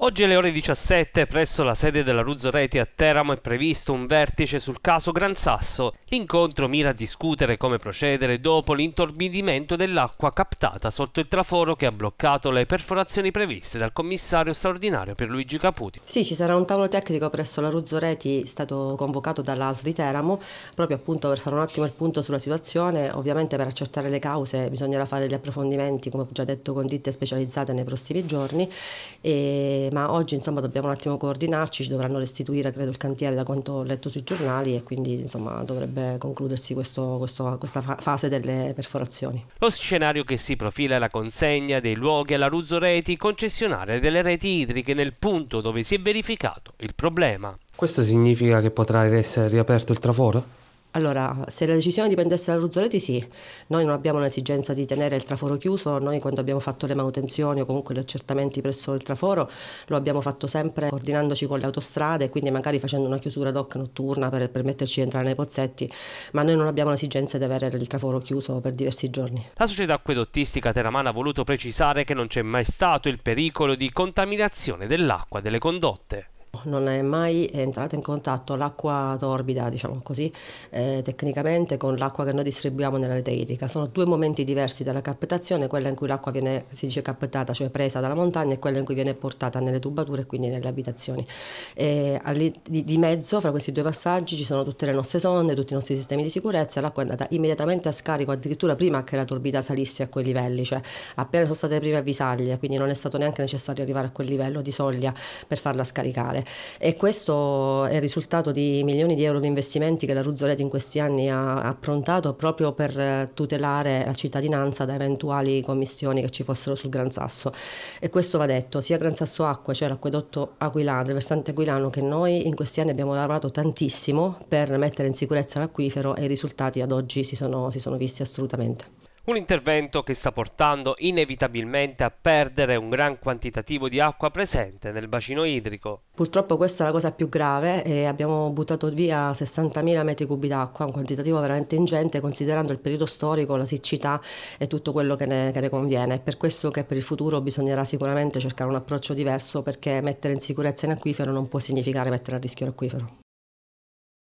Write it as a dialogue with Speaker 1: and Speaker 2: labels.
Speaker 1: Oggi alle ore 17 presso la sede della Ruzzo Reti a Teramo è previsto un vertice sul caso Gran Sasso. L'incontro mira a discutere come procedere dopo l'intorbidimento dell'acqua captata sotto il traforo che ha bloccato le perforazioni previste dal commissario straordinario per Luigi Caputi.
Speaker 2: Sì, ci sarà un tavolo tecnico presso la Ruzzo Reti, stato convocato dall'Asri Teramo proprio appunto per fare un attimo il punto sulla situazione. Ovviamente per accertare le cause bisognerà fare gli approfondimenti come già detto con ditte specializzate nei prossimi giorni e ma oggi insomma dobbiamo un attimo coordinarci, ci dovranno restituire credo il cantiere da quanto ho letto sui giornali e quindi insomma dovrebbe concludersi questo, questo, questa fa- fase delle perforazioni.
Speaker 1: Lo scenario che si profila è la consegna dei luoghi alla Ruzzo Reti, concessionaria delle reti idriche nel punto dove si è verificato il problema. Questo significa che potrà essere riaperto il traforo?
Speaker 2: Allora, se la decisione dipendesse da Ruzzoleti sì, noi non abbiamo l'esigenza di tenere il traforo chiuso, noi quando abbiamo fatto le manutenzioni o comunque gli accertamenti presso il traforo lo abbiamo fatto sempre coordinandoci con le autostrade, e quindi magari facendo una chiusura ad hoc notturna per permetterci di entrare nei pozzetti, ma noi non abbiamo l'esigenza di avere il traforo chiuso per diversi giorni.
Speaker 1: La società acquedottistica Teramana ha voluto precisare che non c'è mai stato il pericolo di contaminazione dell'acqua delle condotte.
Speaker 2: Non è mai entrata in contatto l'acqua torbida, diciamo così, eh, tecnicamente con l'acqua che noi distribuiamo nella rete idrica. Sono due momenti diversi della captazione, quella in cui l'acqua viene, si dice captata, cioè presa dalla montagna, e quella in cui viene portata nelle tubature e quindi nelle abitazioni. E, di, di mezzo, fra questi due passaggi, ci sono tutte le nostre sonde, tutti i nostri sistemi di sicurezza, l'acqua è andata immediatamente a scarico, addirittura prima che la torbida salisse a quei livelli, cioè appena sono state le prime avvisaglie, quindi non è stato neanche necessario arrivare a quel livello di soglia per farla scaricare fare e questo è il risultato di milioni di euro di investimenti che la Ruzzoletti in questi anni ha approntato proprio per tutelare la cittadinanza da eventuali commissioni che ci fossero sul Gran Sasso e questo va detto sia Gran Sasso Acque, cioè l'acquedotto aquilano, il versante aquilano che noi in questi anni abbiamo lavorato tantissimo per mettere in sicurezza l'acquifero e i risultati ad oggi si sono, si sono visti assolutamente.
Speaker 1: Un intervento che sta portando inevitabilmente a perdere un gran quantitativo di acqua presente nel bacino idrico.
Speaker 2: Purtroppo questa è la cosa più grave e abbiamo buttato via 60.000 metri cubi d'acqua, un quantitativo veramente ingente considerando il periodo storico, la siccità e tutto quello che ne, che ne conviene. È per questo che per il futuro bisognerà sicuramente cercare un approccio diverso perché mettere in sicurezza in acquifero non può significare mettere a rischio l'acquifero.